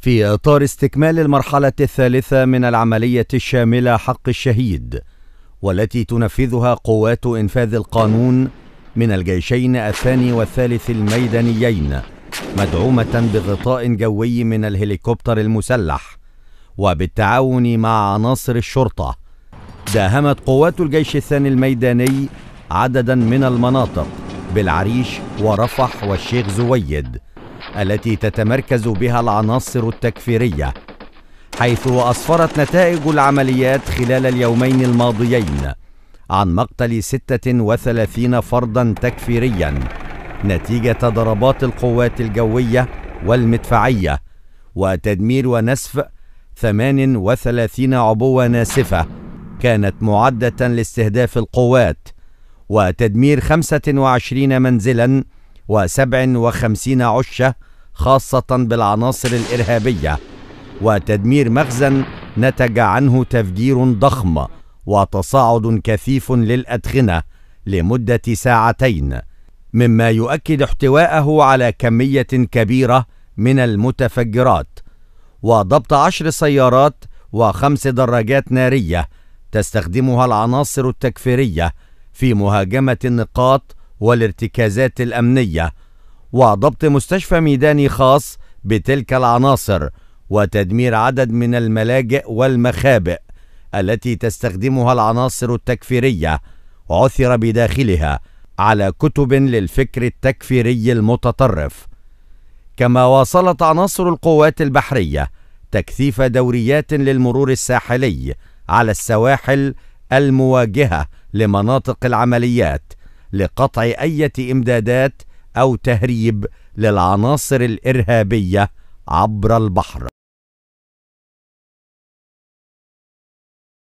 في إطار استكمال المرحلة الثالثة من العملية الشاملة حق الشهيد والتي تنفذها قوات إنفاذ القانون من الجيشين الثاني والثالث الميدانيين مدعومة بغطاء جوي من الهليكوبتر المسلح وبالتعاون مع عناصر الشرطة داهمت قوات الجيش الثاني الميداني عددا من المناطق بالعريش ورفح والشيخ زويد التي تتمركز بها العناصر التكفيريه حيث اسفرت نتائج العمليات خلال اليومين الماضيين عن مقتل 36 فردا تكفيريا نتيجه ضربات القوات الجويه والمدفعيه وتدمير ونسف 38 عبوه ناسفه كانت معده لاستهداف القوات وتدمير 25 منزلا و57 عشة خاصة بالعناصر الإرهابية وتدمير مخزن نتج عنه تفجير ضخم وتصاعد كثيف للأدخنة لمدة ساعتين مما يؤكد احتواءه على كمية كبيرة من المتفجرات وضبط عشر سيارات وخمس دراجات نارية تستخدمها العناصر التكفيرية في مهاجمة النقاط والارتكازات الأمنية وضبط مستشفى ميداني خاص بتلك العناصر وتدمير عدد من الملاجئ والمخابئ التي تستخدمها العناصر التكفيرية عثر بداخلها على كتب للفكر التكفيري المتطرف كما واصلت عناصر القوات البحرية تكثيف دوريات للمرور الساحلي على السواحل المواجهة لمناطق العمليات لقطع أي إمدادات أو تهريب للعناصر الإرهابية عبر البحر